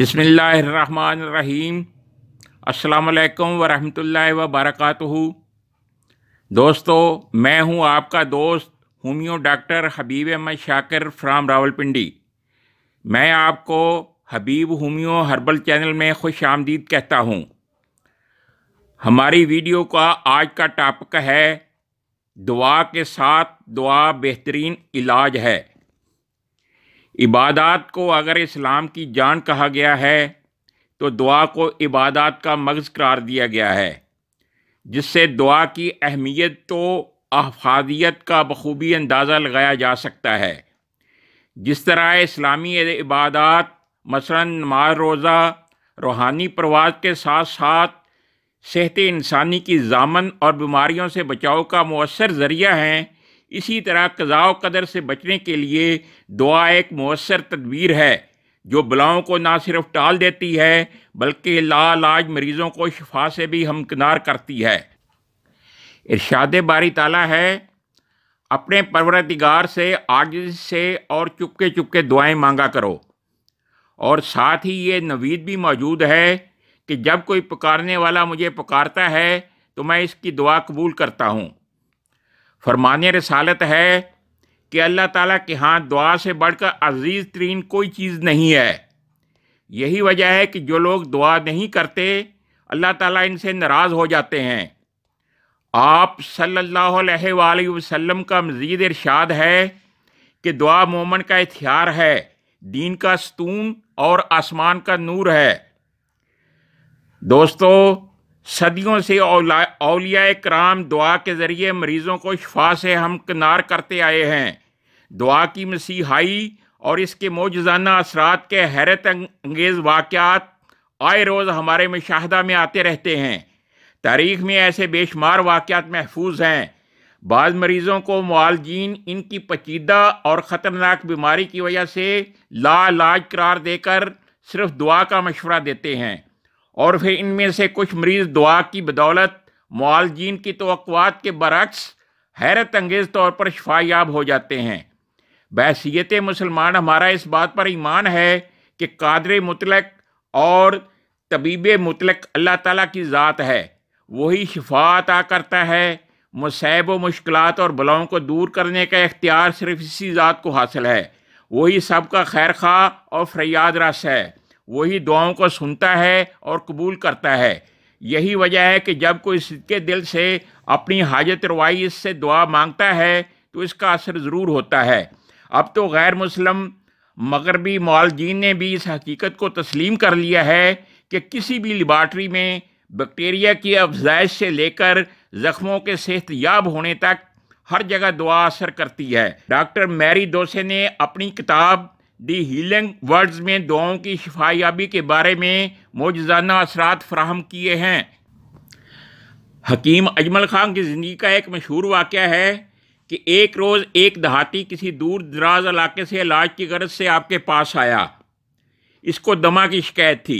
बिसमीम् अल्लाम वरहमल वबरक दोस्तों मैं हूं आपका दोस्त homeo doctor Habib Ahmad Shakir from Rawalpindi मैं आपको हबीब होमियो हर्बल चैनल में खुश आमदीद कहता हूं हमारी वीडियो का आज का टॉपिक है दुआ के साथ दुआ बेहतरीन इलाज है इबादत को अगर इस्लाम की जान कहा गया है तो दुआ को इबादत का मगज़ करार दिया गया है जिससे दुआ की अहमियत तो अफादियत का बखूबी अंदाज़ा लगाया जा सकता है जिस तरह इस्लामी इबादत मसला नमाज रोज़ा रूहानी परवाज के साथ साथ सेहत इंसानी की जामन और बीमारियों से बचाव का मौसर ज़रिया हैं इसी तरह कज़ाव कदर से बचने के लिए दुआ एक मवसर तदबीर है जो बलाओं को ना सिर्फ टाल देती है बल्कि लालाज मरीज़ों को शफा से भी हमकनार करती है इर्शाद बारी ताला है अपने परवरदिगार से आज से और चुपके चुपके दुआएं मांगा करो और साथ ही ये नवीद भी मौजूद है कि जब कोई पुकारने वाला मुझे पुकारता है तो मैं इसकी दुआ कबूल करता हूँ फरमान रसालत है कि अल्लाह ताला के हाँ दुआ से बढ़कर अजीज़ तरीन कोई चीज़ नहीं है यही वजह है कि जो लोग दुआ नहीं करते अल्लाह ताला इनसे नाराज़ हो जाते हैं आप सल्ला वसम का मज़ीद इरशाद है कि दुआ मोमन का हथियार है दीन का सतून और आसमान का नूर है दोस्तों सदियों से अलिया कराम दुआ के ज़रिए मरीज़ों को शफा से हमकनार करते आए हैं दुआ की मसीहाई और इसके मौजाना असरात के हैरत अंगेज़ वाक़ आए रोज़ हमारे मुशाहदा में आते रहते हैं तारीख में ऐसे बेशुमार वाक़ महफूज हैं बाद मरीज़ों को मालजीन इनकी पचीदा और ख़तरनाक बीमारी की वजह से लालाज करार देकर सिर्फ दुआ का मशवरा देते हैं और फिर इनमें से कुछ मरीज दुआ की बदौलत मालजीन की तोक़ात के बरक्स हैरत अंगेज़ तौर पर शफायाब हो जाते हैं बहसीत मुसलमान हमारा इस बात पर ईमान है कि कादर मुतलक और तबीब मुतलक अल्लाह ताला की ज़ात है वही शफा अता करता है मुसैब मुश्किल और बलाओं को दूर करने का इख्तियार सिर्फ इसी ज़ात को हासिल है वही सबका खैर खा और फ्रयाद रस है वही दुआओं को सुनता है और कबूल करता है यही वजह है कि जब कोई सिक्के दिल से अपनी हाजत रवाई इससे दुआ मांगता है तो इसका असर ज़रूर होता है अब तो गैर मुस्लिम मगरबी मालजीन ने भी इस हकीकत को तस्लीम कर लिया है कि किसी भी लेबार्ट्री में बैक्टीरिया की अफजाइश से लेकर ज़ख्मों के सेहत याब होने तक हर जगह दुआ असर करती है डॉक्टर मैरी दोसे ने अपनी किताब दी हीलिंग वर्ड्स में दुआओं की शिफायाबी के बारे में मौजाना असरात फ्राहम किए हैं हकीम अजमल खान की ज़िंदगी का एक मशहूर वाक़ है कि एक रोज़ एक दहाती किसी दूर दराज इलाके से इलाज की गरज से आपके पास आया इसको दमा की शिकायत थी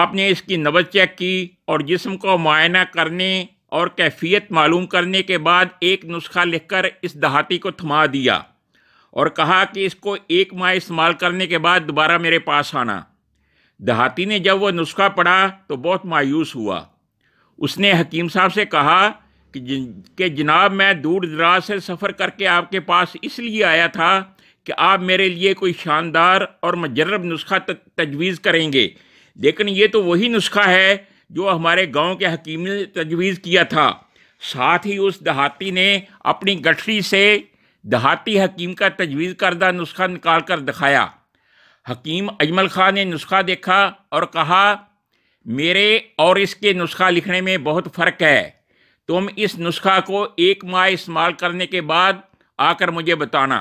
आपने इसकी नबज चेक की और जिस्म को मुआयना करने और कैफियत मालूम करने के बाद एक नुस्खा लिखकर इस दहाती को थमा दिया और कहा कि इसको एक माह इस्तेमाल करने के बाद दोबारा मेरे पास आना दहाती ने जब वह नुस्खा पढ़ा तो बहुत मायूस हुआ उसने हकीम साहब से कहा कि के जनाब मैं दूर दराज से सफ़र करके आपके पास इसलिए आया था कि आप मेरे लिए कोई शानदार और मजरब नुस्खा तजवीज़ करेंगे लेकिन ये तो वही नुस्खा है जो हमारे गांव के हकीम ने तजवीज़ किया था साथ ही उस दहाती ने अपनी गठरी से दहाती हकीम का तजवीज़ करदा नुस्खा निकाल कर दिखाया हकीम अजमल खां ने नुस्खा देखा और कहा मेरे और इसके नुस्खा लिखने में बहुत फ़र्क है तुम इस नुस्खा को एक माह इस्तेमाल करने के बाद आकर मुझे बताना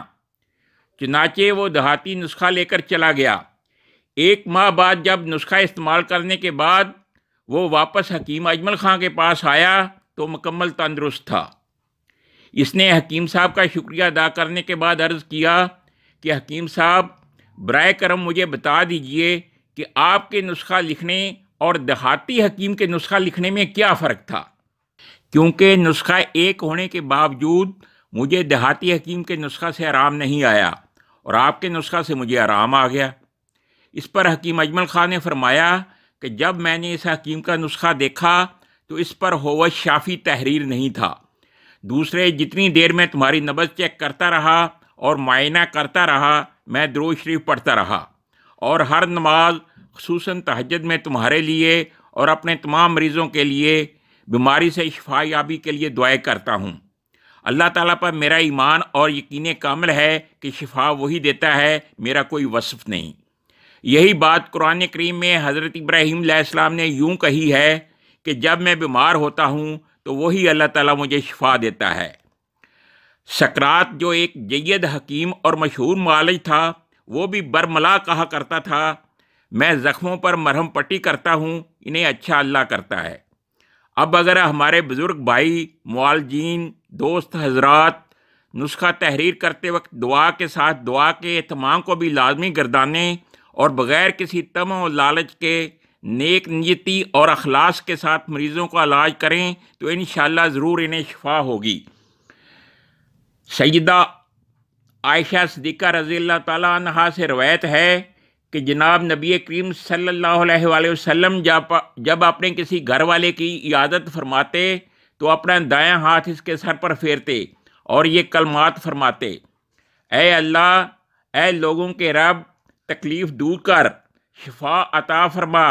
चनाचे वो दहाती नुस्खा लेकर चला गया एक माह बाद जब नुस्खा इस्तेमाल करने के बाद वो वापस हकीम अजमल खां के पास आया तो मुकम्मल तंदरुस्त था इसने हकीम साहब का शुक्रिया अदा करने के बाद अर्ज़ किया कि हकीम साहब बर करम मुझे बता दीजिए कि आपके नुस्खा लिखने और देहाती हकीम के नुस्खा लिखने में क्या फ़र्क था क्योंकि नुस्खा एक होने के बावजूद मुझे देहाती हकीम के नुस्खा से आराम नहीं आया और आपके नुस्खा से मुझे आराम आ गया इस पर हकीम अजमल ख़ान ने फरमाया कि जब मैंने इस हकीम का नुस्खा देखा तो इस पर होवश शाफी तहरीर नहीं था दूसरे जितनी देर में तुम्हारी नब्ज चेक करता रहा और मायना करता रहा मैं द्रो शरीफ पढ़ता रहा और हर नमाज खूस तहजद में तुम्हारे लिए और अपने तमाम मरीज़ों के लिए बीमारी से शफा याबी के लिए दुआ करता हूँ अल्लाह ताला पर मेरा ईमान और यकीन कामल है कि शिफा वही देता है मेरा कोई वसफ़ नहीं यही बात कुरान करीम में हज़रत इब्राहीम ने यूँ कही है कि जब मैं बीमार होता हूँ तो वही अल्लाह ताला मुझे शिफा देता है सकरात जो एक जैद हकीम और मशहूर मालिज था वो भी बरमला कहा करता था मैं ज़ख्मों पर मरहम पट्टी करता हूँ इन्हें अच्छा अल्लाह करता है अब अगर हमारे बुज़ुर्ग भाई मालजीन दोस्त हजरात नुस्खा तहरीर करते वक्त दुआ के साथ दुआ के अहतमाम को भी लाजमी गर्दाने और बग़ैर किसी तम और लालच के नेक नीति और अखलास के साथ मरीज़ों का इलाज करें तो इन ज़रूर इन्हें शफा होगी सईदा आयशा सदीक़ा रज़ी तहा से रवायत है कि जनाब नबी करीम सल्लल्लाहु अलैहि वसल्लम जब जब अपने किसी घर वाले की इयादत फरमाते तो अपना दायां हाथ इसके सर पर फेरते और ये कलमात फरमाते ए अल्लाह ए लोगों के रब तकलीफ़ दूर कर शफा अता फरमा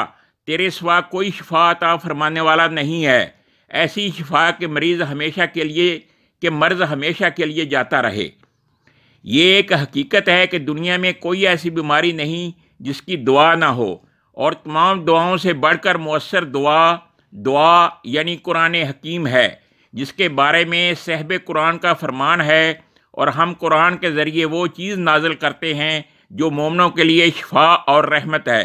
तेरे सिवा कोई शफाता फरमाने वाला नहीं है ऐसी शफा के मरीज़ हमेशा के लिए के मर्ज हमेशा के लिए जाता रहे ये एक हकीकत है कि दुनिया में कोई ऐसी बीमारी नहीं जिसकी दुआ ना हो और तमाम दुआओं से बढ़कर मौसर दुआ दुआ यानी कुरान हकीम है जिसके बारे में सहब कुरान का फरमान है और हम कुरान के ज़रिए वो चीज़ नाजल करते हैं जो मोमनों के लिए शफा और रहमत है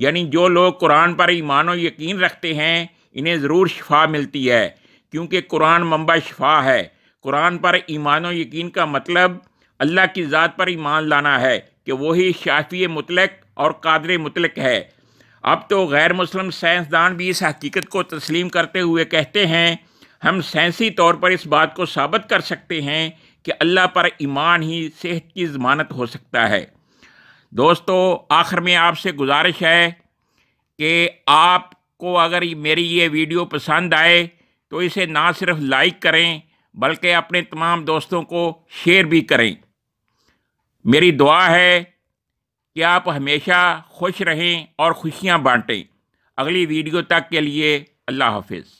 यानी जो लोग कुरान पर ईमान और यकीन रखते हैं इन्हें ज़रूर शफा मिलती है क्योंकि कुरान मंबा शफा है कुरान पर ईमान और यकीन का मतलब अल्लाह की ज़ात पर ईमान लाना है कि वही शाफी मुतलक और कादर मुतलक है अब तो गैर मुस्लिम साइंसदान भी इस हकीकत को तस्लीम करते हुए कहते हैं हम साइंसी तौर पर इस बात को साबित कर सकते हैं कि अल्लाह पर ईमान ही सेहत की ज़मानत हो सकता है दोस्तों आखिर में आपसे गुजारिश है कि आपको अगर मेरी ये वीडियो पसंद आए तो इसे ना सिर्फ लाइक करें बल्कि अपने तमाम दोस्तों को शेयर भी करें मेरी दुआ है कि आप हमेशा खुश रहें और खुशियां बांटें अगली वीडियो तक के लिए अल्लाह हाफिज़